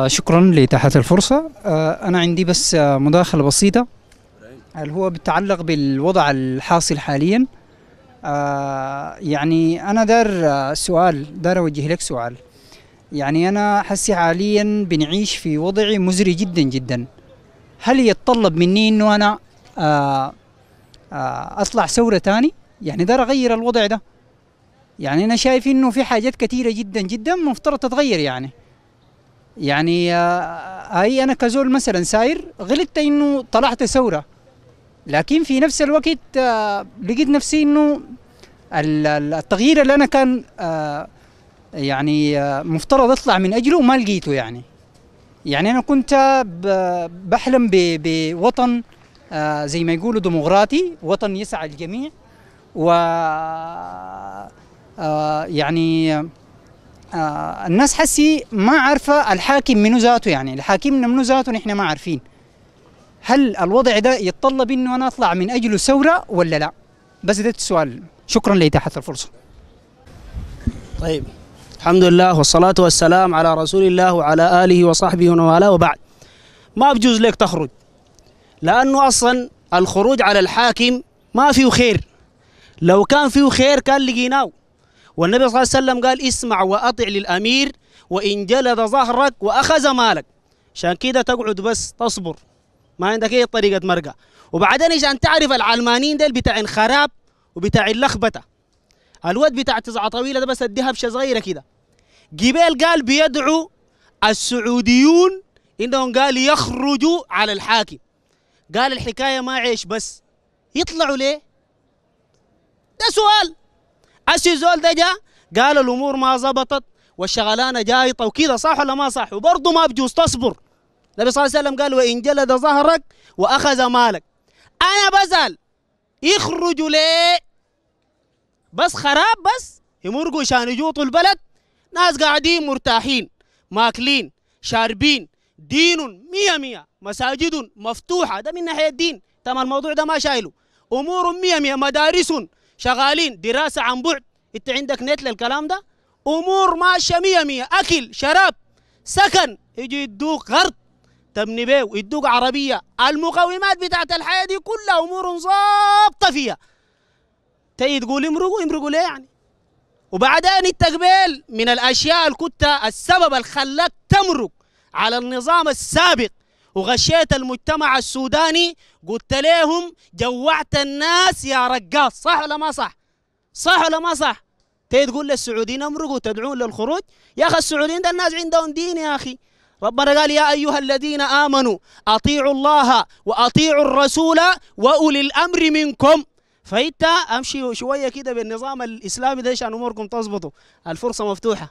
آه، شكرا لإتاحة الفرصة آه، أنا عندي بس آه، مداخلة بسيطة اللي هو بتعلق بالوضع الحاصل حاليا يعني أنا دار سؤال دار أوجه لك سؤال يعني أنا حسي حاليا بنعيش في وضع مزري جدا جدا هل يتطلب مني أنه أنا أطلع ثورة تاني يعني دار أغير الوضع ده يعني أنا شايف أنه في حاجات كثيرة جدا جدا مفترض تتغير يعني يعني آه، هاي انا كزول مثلا ساير غلطت انه طلعت ثوره لكن في نفس الوقت آه، لقيت نفسي انه التغيير اللي انا كان آه، يعني مفترض اطلع من اجله ما لقيته يعني يعني انا كنت بحلم بوطن زي ما يقولوا ديمقراطي وطن يسعى الجميع و يعني آه الناس حسي ما عارفه الحاكم منو ذاته يعني الحاكم منو ذاته نحن ما عارفين هل الوضع ده يتطلب انه انا اطلع من اجله ثوره ولا لا؟ بس ده السؤال شكرا لاتاحه الفرصه. طيب الحمد لله والصلاة والسلام على رسول الله وعلى آله وصحبه ومن والاه وبعد ما بجوز لك تخرج لأنه أصلا الخروج على الحاكم ما فيه خير لو كان فيه خير كان لقيناه والنبي صلى الله عليه وسلم قال اسمع وأطع للأمير وإن جلد ظهرك وأخذ مالك عشان كده تقعد بس تصبر ما عندك اي طريقه مرقى وبعدين عشان تعرف العلمانيين ديل بتاع خراب وبتاع اللخبته الواد بتاع تسعه طويله ده بس اديها بشه صغيره كده جبال قال بيدعو السعوديون انهم قال يخرجوا على الحاكم قال الحكايه ما عيش بس يطلعوا ليه ده سؤال حسي زول ده جاء قال الامور ما ظبطت والشغلانه جايطه وكذا صح ولا ما صح وبرضه ما بجوز تصبر النبي صلى الله عليه وسلم قال وان جلد ظهرك واخذ مالك انا بزال يخرجوا ليه بس خراب بس يمرقوا شان يجوطوا البلد ناس قاعدين مرتاحين ماكلين شاربين دين مية مية مساجد مفتوحة ده من ناحية الدين تمام الموضوع ده ما شايله أمور مية مية مدارس شغالين دراسه عن بعد انت عندك نت للكلام ده امور ماشيه 100 100 اكل شراب سكن يجي يدوك غرض تبني بيه ويدوك عربيه المقومات بتاعت الحياه دي كلها امور ظابطه فيها تيجي تقول امرقوا امرقوا ليه يعني وبعدين التقبيل من الاشياء الكتة السبب اللي خلاك تمرق على النظام السابق وغشيت المجتمع السوداني قلت لهم جوعت الناس يا رقاص صح ولا ما صح صح ولا ما صح تي تقول للسعوديين امرقوا تدعون للخروج يا اخي السعوديين ده الناس عندهم دين يا اخي ربنا قال يا ايها الذين امنوا اطيعوا الله واطيعوا الرسول واولي الامر منكم فانت امشي شويه كده بالنظام الاسلامي ده عشان اموركم تظبطوا الفرصه مفتوحه